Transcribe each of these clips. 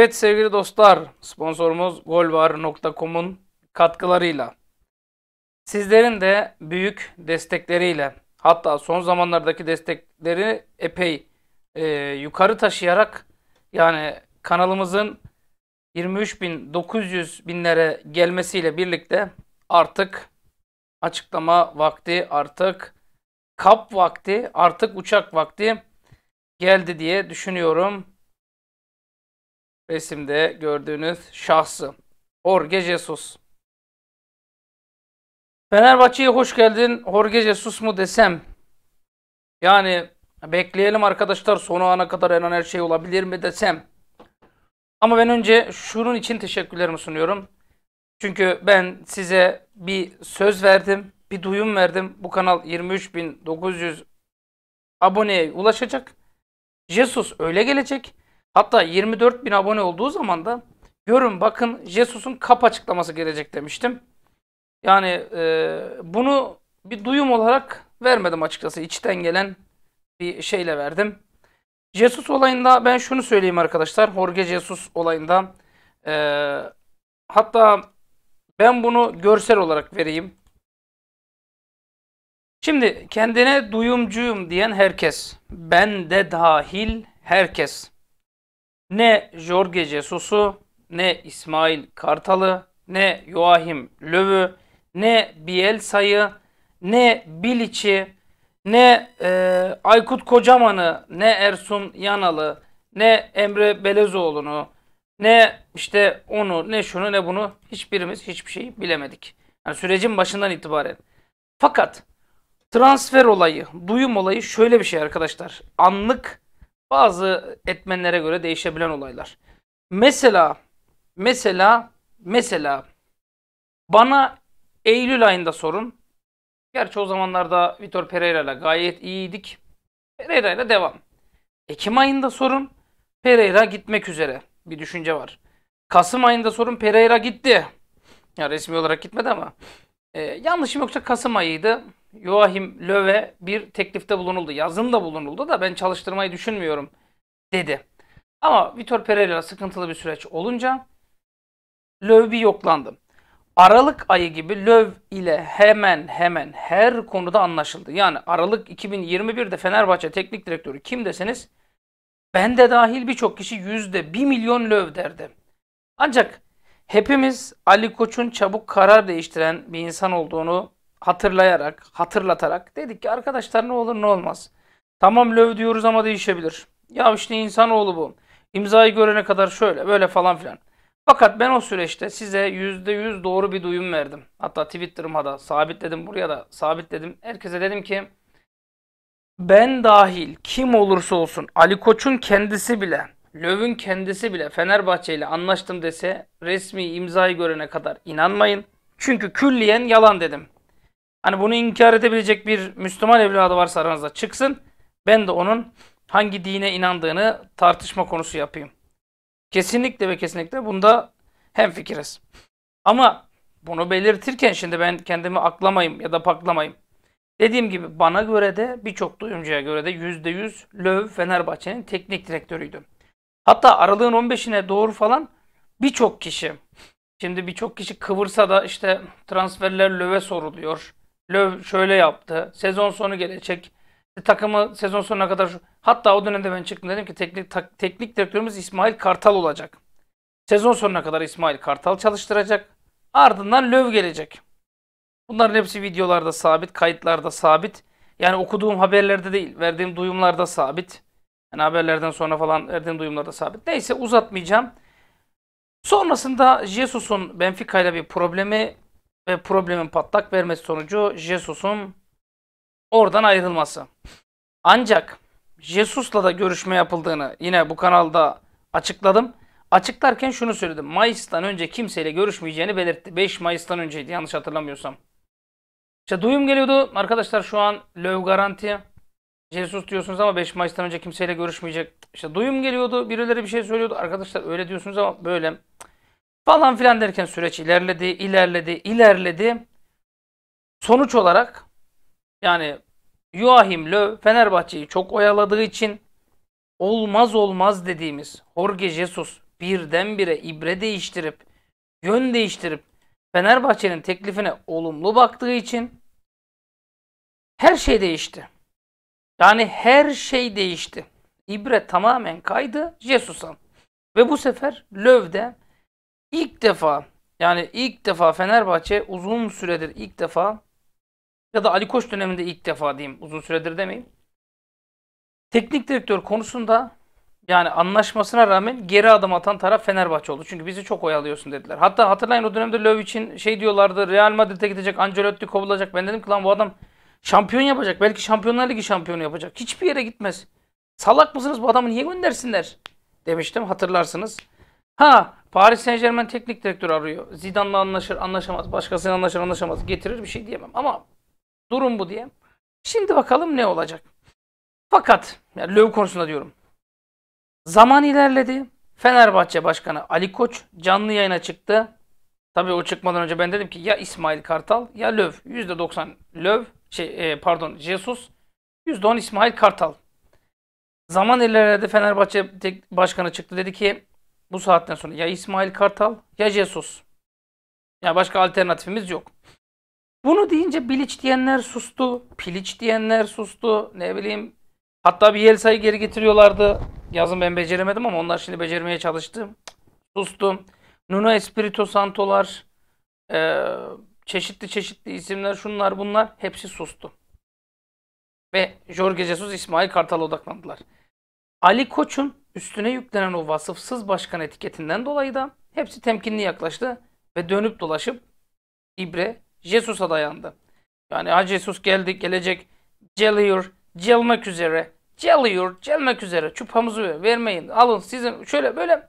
Evet sevgili dostlar, sponsorumuz golvar.com'un katkılarıyla, sizlerin de büyük destekleriyle, hatta son zamanlardaki destekleri epey e, yukarı taşıyarak, yani kanalımızın 23.900 binlere gelmesiyle birlikte artık açıklama vakti, artık kap vakti, artık uçak vakti geldi diye düşünüyorum resimde gördüğünüz şahsı. Jorge Jesus. Fenerbahçe'ye hoş geldin Jorge Jesus mu desem? Yani bekleyelim arkadaşlar sonu ana kadar en an her şey olabilir mi desem? Ama ben önce şunun için teşekkürlerimi sunuyorum. Çünkü ben size bir söz verdim, bir duyum verdim. Bu kanal 23.900 aboneye ulaşacak. Jesus öyle gelecek. Hatta 24 bin abone olduğu zaman da görün bakın Jesus'un kap açıklaması gelecek demiştim. Yani e, bunu bir duyum olarak vermedim açıkçası. içten gelen bir şeyle verdim. Jesus olayında ben şunu söyleyeyim arkadaşlar. Jorge Jesus olayında e, hatta ben bunu görsel olarak vereyim. Şimdi kendine duyumcuyum diyen herkes, ben de dahil herkes ne Jorge Jesus'u, ne İsmail Kartal'ı, ne Joachim Löw'ü, ne Bielsa'yı, ne Bilic'i, ne e, Aykut Kocaman'ı, ne Ersun Yanal'ı, ne Emre Belezoğlu'nu, ne işte onu, ne şunu, ne bunu hiçbirimiz hiçbir şey bilemedik. Yani sürecin başından itibaren. Fakat transfer olayı, duyum olayı şöyle bir şey arkadaşlar. Anlık bazı etmenlere göre değişebilen olaylar. Mesela mesela mesela bana Eylül ayında sorun. Gerçi o zamanlarda Vitor Pereira ile gayet iyiydik. Pereira ile devam. Ekim ayında sorun. Pereira gitmek üzere. Bir düşünce var. Kasım ayında sorun Pereira gitti. Ya resmi olarak gitmedi ama. Ee, yanlışım yoksa Kasım ayıydı. Joachim Löwe bir teklifte bulunuldu. Yazın da bulunuldu da ben çalıştırmayı düşünmüyorum dedi. Ama Vitor Pereira sıkıntılı bir süreç olunca Löw bir yoklandı. Aralık ayı gibi Löw ile hemen hemen her konuda anlaşıldı. Yani Aralık 2021'de Fenerbahçe teknik direktörü kim deseniz ben de dahil birçok kişi yüzde bir milyon löv derdi. Ancak hepimiz Ali Koç'un çabuk karar değiştiren bir insan olduğunu hatırlayarak, hatırlatarak dedik ki arkadaşlar ne olur ne olmaz. Tamam löv diyoruz ama değişebilir. Ya işte insanoğlu bu. İmzayı görene kadar şöyle böyle falan filan. Fakat ben o süreçte size %100 doğru bir duyum verdim. Hatta Twitter'ıma da sabitledim, buraya da sabitledim. Herkese dedim ki ben dahil kim olursa olsun Ali Koç'un kendisi bile, Löv'ün kendisi bile Fenerbahçe ile anlaştım dese resmi imzayı görene kadar inanmayın. Çünkü külliyen yalan dedim. Hani bunu inkar edebilecek bir Müslüman evladı varsa aranızda çıksın. Ben de onun hangi dine inandığını tartışma konusu yapayım. Kesinlikle ve kesinlikle bunda hem fikiriz. Ama bunu belirtirken şimdi ben kendimi aklamayayım ya da paklamayayım. Dediğim gibi bana göre de birçok duyumcuya göre de %100 Löw Fenerbahçe'nin teknik direktörüydü. Hatta aralığın 15'ine doğru falan birçok kişi. Şimdi birçok kişi kıvırsa da işte transferler Löw'e soruluyor. Löw şöyle yaptı. Sezon sonu gelecek. Takımı sezon sonuna kadar şu. Hatta o dönemde ben çıktım dedim ki teknik tak, teknik direktörümüz İsmail Kartal olacak. Sezon sonuna kadar İsmail Kartal çalıştıracak. Ardından Löw gelecek. Bunların hepsi videolarda sabit, kayıtlarda sabit. Yani okuduğum haberlerde değil, verdiğim duyumlarda sabit. Yani haberlerden sonra falan verdiğim duyumlarda sabit. Neyse uzatmayacağım. Sonrasında Jesus'un Benfica ile bir problemi ve problemin patlak vermesi sonucu Jesus'un oradan ayrılması. Ancak Jesus'la da görüşme yapıldığını yine bu kanalda açıkladım. Açıklarken şunu söyledim. Mayıs'tan önce kimseyle görüşmeyeceğini belirtti. 5 Mayıs'tan önceydi yanlış hatırlamıyorsam. İşte duyum geliyordu. Arkadaşlar şu an löv garanti. Jesus diyorsunuz ama 5 Mayıs'tan önce kimseyle görüşmeyecek. İşte duyum geliyordu. Birileri bir şey söylüyordu. Arkadaşlar öyle diyorsunuz ama böyle. Falan filan derken süreç ilerledi, ilerledi, ilerledi. Sonuç olarak yani Joachim Löw Fenerbahçe'yi çok oyaladığı için olmaz olmaz dediğimiz Jorge Jesus birdenbire ibre değiştirip, yön değiştirip Fenerbahçe'nin teklifine olumlu baktığı için her şey değişti. Yani her şey değişti. İbre tamamen kaydı Jesus'a. Ve bu sefer Löw'de ilk defa yani ilk defa Fenerbahçe uzun süredir ilk defa ya da Ali Koç döneminde ilk defa diyeyim uzun süredir demeyeyim. Teknik direktör konusunda yani anlaşmasına rağmen geri adım atan taraf Fenerbahçe oldu. Çünkü bizi çok oyalıyorsun dediler. Hatta hatırlayın o dönemde Löw için şey diyorlardı. Real Madrid'e gidecek, Ancelotti kovulacak. Ben dedim ki lan bu adam şampiyon yapacak. Belki Şampiyonlar Ligi şampiyonu yapacak. Hiçbir yere gitmez. Salak mısınız bu adamı niye göndersinler? Demiştim hatırlarsınız. Ha Paris Saint Germain teknik direktör arıyor. Zidane'la anlaşır, anlaşamaz. Başkasıyla anlaşır, anlaşamaz. Getirir bir şey diyemem. Ama durum bu diye. Şimdi bakalım ne olacak. Fakat yani Löw konusunda diyorum. Zaman ilerledi. Fenerbahçe Başkanı Ali Koç canlı yayına çıktı. Tabii o çıkmadan önce ben dedim ki ya İsmail Kartal ya Löw. %90 Löw şey e, pardon Jesus %10 İsmail Kartal. Zaman ilerledi Fenerbahçe tek başkanı çıktı dedi ki bu saatten sonra ya İsmail Kartal ya Jesus. Ya başka alternatifimiz yok. Bunu deyince Bilic diyenler sustu. Piliç diyenler sustu. Ne bileyim. Hatta bir Yelsa'yı geri getiriyorlardı. Yazın ben beceremedim ama onlar şimdi becermeye çalıştı. Sustum. Nuno Espirito Santo'lar. Ee, çeşitli çeşitli isimler şunlar bunlar. Hepsi sustu. Ve Jorge Jesus İsmail Kartal odaklandılar. Ali Koç'un üstüne yüklenen o vasıfsız başkan etiketinden dolayı da hepsi temkinli yaklaştı ve dönüp dolaşıp ibre Jesus'a dayandı. Yani ha Jesus geldi, gelecek, geliyor, gelmek üzere, geliyor, gelmek üzere. Çupamızı vermeyin, alın sizin şöyle böyle.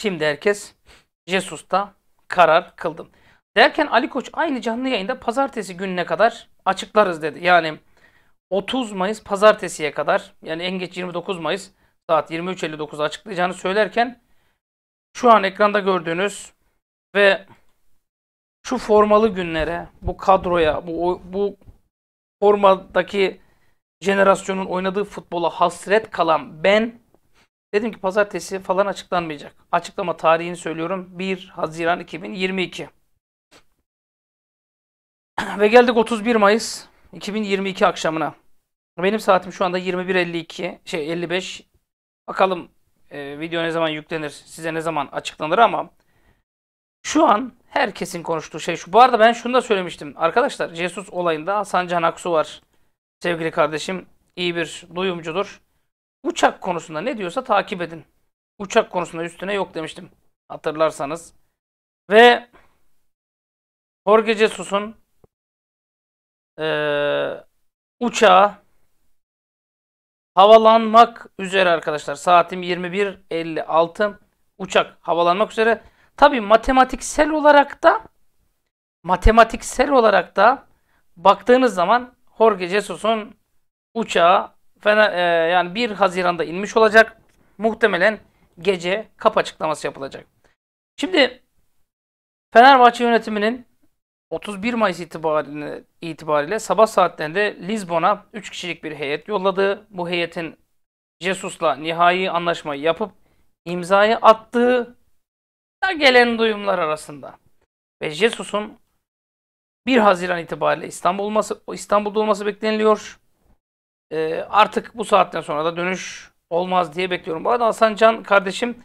Şimdi herkes Jesus'ta karar kıldım. Derken Ali Koç aynı canlı yayında pazartesi gününe kadar açıklarız dedi. Yani 30 Mayıs pazartesiye kadar yani en geç 29 Mayıs saat 23.59'da açıklayacağını söylerken şu an ekranda gördüğünüz ve şu formalı günlere, bu kadroya, bu, bu formadaki jenerasyonun oynadığı futbola hasret kalan ben dedim ki pazartesi falan açıklanmayacak. Açıklama tarihini söylüyorum 1 Haziran 2022. Ve geldik 31 Mayıs 2022 akşamına. Benim saatim şu anda 21.52 şey 55. Bakalım e, video ne zaman yüklenir, size ne zaman açıklanır ama şu an herkesin konuştuğu şey şu. Bu arada ben şunu da söylemiştim. Arkadaşlar Jesus olayında Hasan Can Aksu var. Sevgili kardeşim iyi bir duyumcudur. Uçak konusunda ne diyorsa takip edin. Uçak konusunda üstüne yok demiştim. Hatırlarsanız. Ve Jorge Jesus'un e, uçağa havalanmak üzere arkadaşlar. Saatim 21.56 uçak havalanmak üzere. Tabi matematiksel olarak da matematiksel olarak da baktığınız zaman Jorge Jesus'un uçağı fena, e, yani 1 Haziran'da inmiş olacak. Muhtemelen gece kap açıklaması yapılacak. Şimdi Fenerbahçe yönetiminin 31 Mayıs itibariyle, itibariyle sabah saatlerinde Lizbon'a 3 kişilik bir heyet yolladı. Bu heyetin Jesus'la nihai anlaşmayı yapıp imzayı attığı da gelen duyumlar arasında. Ve Jesus'un 1 Haziran itibariyle İstanbul olması, İstanbul'da olması bekleniliyor. Ee, artık bu saatten sonra da dönüş olmaz diye bekliyorum. Bu arada Hasan Can kardeşim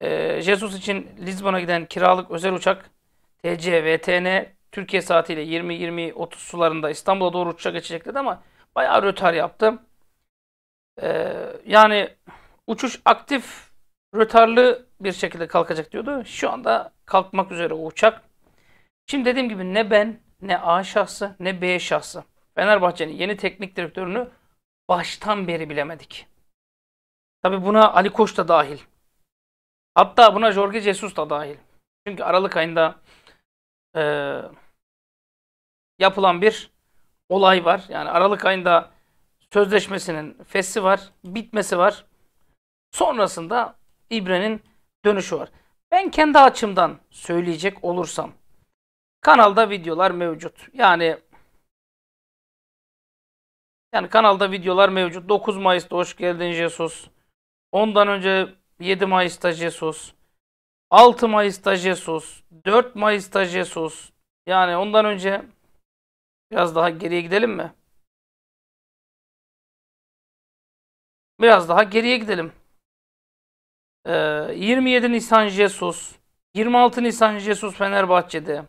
e, Jesus için Lizbon'a giden kiralık özel uçak TC, Türkiye saatiyle 20-20-30 sularında İstanbul'a doğru uçuşa geçecek dedi ama bayağı rötar yaptı. Ee, yani uçuş aktif rötarlı bir şekilde kalkacak diyordu. Şu anda kalkmak üzere o uçak. Şimdi dediğim gibi ne ben ne A şahsı ne B şahsı Fenerbahçe'nin yeni teknik direktörünü baştan beri bilemedik. Tabi buna Ali Koç da dahil. Hatta buna Jorge Jesus da dahil. Çünkü Aralık ayında e, yapılan bir olay var. Yani Aralık ayında sözleşmesinin fesli var, bitmesi var. Sonrasında İbre'nin dönüşü var. Ben kendi açımdan söyleyecek olursam kanalda videolar mevcut. Yani yani kanalda videolar mevcut. 9 Mayıs'ta hoş geldin Jesus. Ondan önce 7 Mayıs'ta Jesus. 6 Mayıs'ta Jesus, 4 Mayıs'ta Jesus. Yani ondan önce biraz daha geriye gidelim mi? Biraz daha geriye gidelim. Ee, 27 Nisan Jesus, 26 Nisan Jesus Fenerbahçe'de.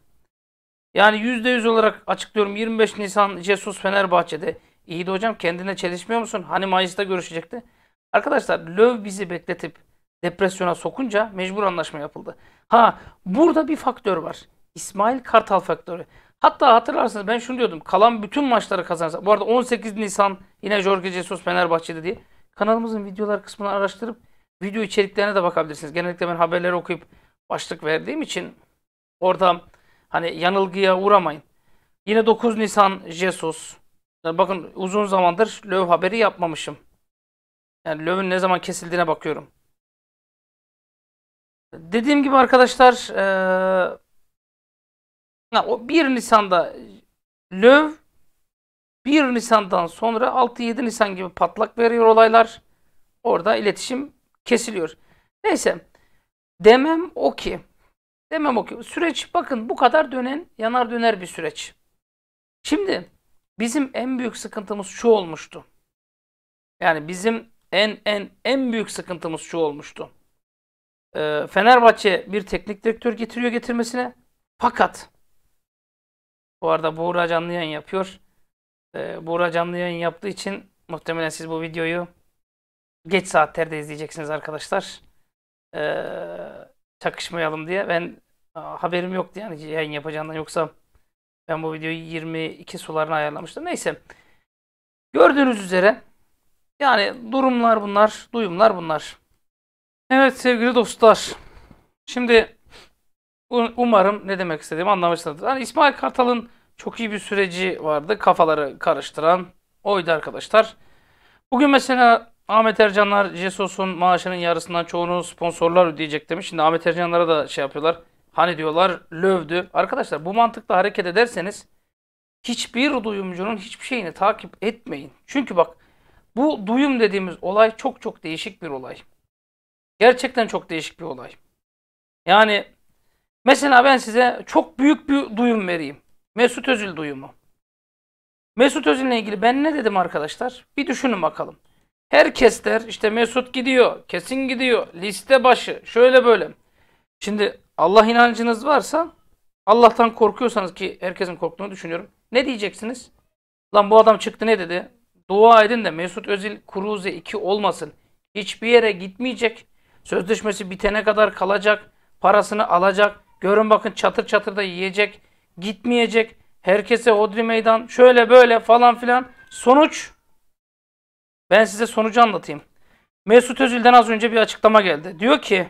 Yani %100 olarak açıklıyorum 25 Nisan Jesus Fenerbahçe'de. İyi de hocam kendine çelişmiyor musun? Hani Mayıs'ta görüşecekti. Arkadaşlar Löv bizi bekletip depresyona sokunca mecbur anlaşma yapıldı. Ha burada bir faktör var. İsmail Kartal faktörü. Hatta hatırlarsınız ben şunu diyordum. Kalan bütün maçları kazanırsa. Bu arada 18 Nisan yine Jorge Jesus Fenerbahçe'de diye. Kanalımızın videolar kısmını araştırıp video içeriklerine de bakabilirsiniz. Genellikle ben haberleri okuyup başlık verdiğim için orada hani yanılgıya uğramayın. Yine 9 Nisan Jesus. Yani bakın uzun zamandır löv haberi yapmamışım. Yani lövün ne zaman kesildiğine bakıyorum. Dediğim gibi arkadaşlar e, 1 Nisan'da löv 1 Nisan'dan sonra 6-7 Nisan gibi patlak veriyor olaylar. Orada iletişim kesiliyor. Neyse demem o ki demem o ki süreç bakın bu kadar dönen yanar döner bir süreç. Şimdi bizim en büyük sıkıntımız şu olmuştu. Yani bizim en en en büyük sıkıntımız şu olmuştu e, Fenerbahçe bir teknik direktör getiriyor getirmesine. Fakat bu arada Buğra canlı yayın yapıyor. E, Buğra canlı yayın yaptığı için muhtemelen siz bu videoyu geç saatlerde izleyeceksiniz arkadaşlar. E, çakışmayalım diye. Ben a, haberim yoktu yani yayın yapacağından yoksa ben bu videoyu 22 sularına ayarlamıştım. Neyse. Gördüğünüz üzere yani durumlar bunlar, duyumlar bunlar. Evet sevgili dostlar. Şimdi umarım ne demek istediğimi anlamışsınızdır. Hani İsmail Kartal'ın çok iyi bir süreci vardı. Kafaları karıştıran oydu arkadaşlar. Bugün mesela Ahmet Ercanlar Jesos'un maaşının yarısından çoğunu sponsorlar ödeyecek demiş. Şimdi Ahmet Ercanlara da şey yapıyorlar. Hani diyorlar lövdü. Arkadaşlar bu mantıkla hareket ederseniz hiçbir duyumcunun hiçbir şeyini takip etmeyin. Çünkü bak bu duyum dediğimiz olay çok çok değişik bir olay. Gerçekten çok değişik bir olay. Yani mesela ben size çok büyük bir duyum vereyim. Mesut Özil duyumu. Mesut Özil'le ilgili ben ne dedim arkadaşlar? Bir düşünün bakalım. Herkes der işte Mesut gidiyor, kesin gidiyor, liste başı, şöyle böyle. Şimdi Allah inancınız varsa, Allah'tan korkuyorsanız ki herkesin korktuğunu düşünüyorum. Ne diyeceksiniz? Lan bu adam çıktı ne dedi? Dua edin de Mesut Özil Kuruze 2 olmasın. Hiçbir yere gitmeyecek. Sözleşmesi bitene kadar kalacak, parasını alacak, görün bakın çatır çatır da yiyecek, gitmeyecek, herkese hodri meydan, şöyle böyle falan filan. Sonuç, ben size sonucu anlatayım. Mesut Özil'den az önce bir açıklama geldi. Diyor ki,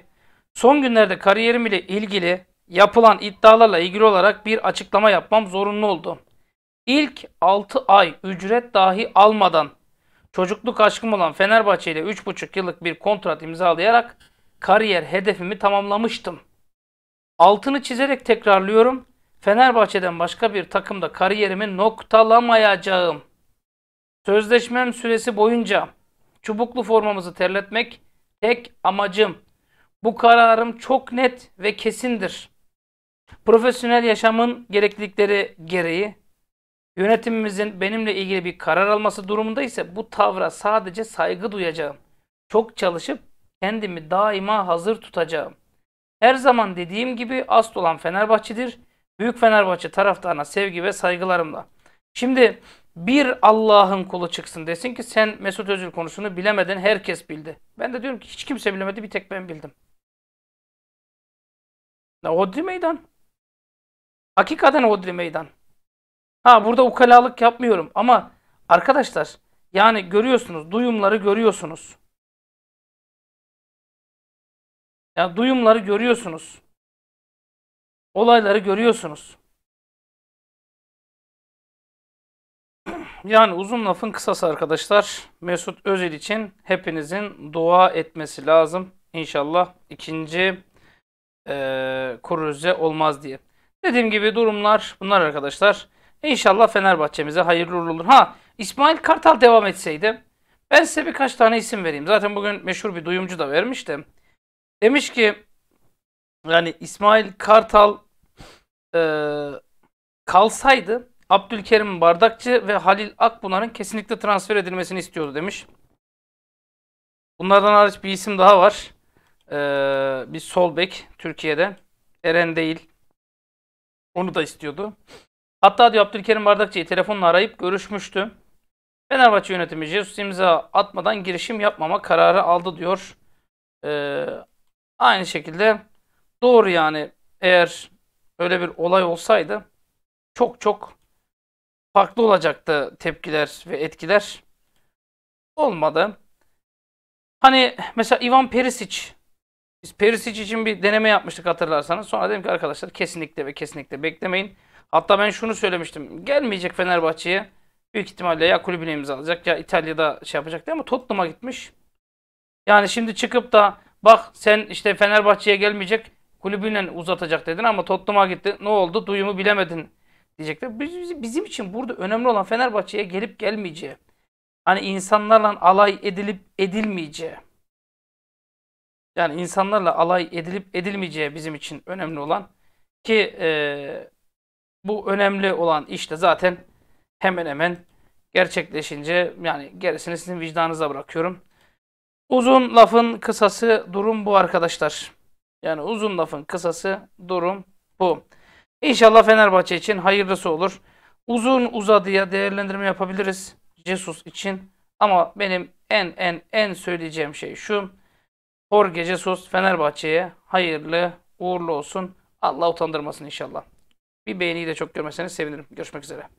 son günlerde kariyerim ile ilgili yapılan iddialarla ilgili olarak bir açıklama yapmam zorunlu oldu. İlk 6 ay ücret dahi almadan çocukluk aşkım olan Fenerbahçe ile 3,5 yıllık bir kontrat imzalayarak kariyer hedefimi tamamlamıştım. Altını çizerek tekrarlıyorum. Fenerbahçe'den başka bir takımda kariyerimi noktalamayacağım. Sözleşmem süresi boyunca çubuklu formamızı terletmek tek amacım. Bu kararım çok net ve kesindir. Profesyonel yaşamın gereklilikleri gereği Yönetimimizin benimle ilgili bir karar alması durumunda ise bu tavra sadece saygı duyacağım. Çok çalışıp kendimi daima hazır tutacağım. Her zaman dediğim gibi asıl olan Fenerbahçe'dir. Büyük Fenerbahçe taraftarına sevgi ve saygılarımla. Şimdi bir Allah'ın kulu çıksın desin ki sen Mesut Özil konusunu bilemeden herkes bildi. Ben de diyorum ki hiç kimse bilemedi bir tek ben bildim. Hodri meydan. Hakikaten hodri meydan. Ha burada ukalalık yapmıyorum ama arkadaşlar yani görüyorsunuz duyumları görüyorsunuz. Ya yani duyumları görüyorsunuz. Olayları görüyorsunuz. Yani uzun lafın kısası arkadaşlar. Mesut Özil için hepinizin dua etmesi lazım. İnşallah ikinci e, kuruze olmaz diye. Dediğim gibi durumlar bunlar arkadaşlar. İnşallah Fenerbahçemize hayırlı olur. Ha İsmail Kartal devam etseydi ben size birkaç tane isim vereyim. Zaten bugün meşhur bir duyumcu da vermiştim. Demiş ki yani İsmail Kartal e, kalsaydı Abdülkerim Bardakçı ve Halil Akbunar'ın kesinlikle transfer edilmesini istiyordu demiş. Bunlardan hariç bir isim daha var. Ee, bir solbek bek Türkiye'de. Eren değil. Onu da istiyordu. Hatta diyor Abdülkerim Bardakçı'yı telefonla arayıp görüşmüştü. Fenerbahçe yönetimi Jesus imza atmadan girişim yapmama kararı aldı diyor. Ee, aynı şekilde doğru yani eğer öyle bir olay olsaydı çok çok farklı olacaktı tepkiler ve etkiler. Olmadı. Hani mesela Ivan Perisic biz Perisic için bir deneme yapmıştık hatırlarsanız. Sonra dedim ki arkadaşlar kesinlikle ve kesinlikle beklemeyin. Hatta ben şunu söylemiştim. Gelmeyecek Fenerbahçe'ye. Büyük ihtimalle ya kulübüne imza alacak ya İtalya'da şey yapacak diye ama Tottenham'a gitmiş. Yani şimdi çıkıp da bak sen işte Fenerbahçe'ye gelmeyecek kulübüyle uzatacak dedin ama Tottenham'a gitti. Ne oldu? Duyumu bilemedin diyecekler. Biz, bizim için burada önemli olan Fenerbahçe'ye gelip gelmeyeceği. Hani insanlarla alay edilip edilmeyeceği. Yani insanlarla alay edilip edilmeyeceği bizim için önemli olan ki e, bu önemli olan işte zaten hemen hemen gerçekleşince yani gerisini sizin vicdanınıza bırakıyorum. Uzun lafın kısası durum bu arkadaşlar. Yani uzun lafın kısası durum bu. İnşallah Fenerbahçe için hayırlısı olur. Uzun uzadıya değerlendirme yapabiliriz Jesus için. Ama benim en en en söyleyeceğim şey şu. Hor gece sus Fenerbahçe'ye hayırlı uğurlu olsun. Allah utandırmasın inşallah. Bir beğeniyi de çok görmeseniz sevinirim. Görüşmek üzere.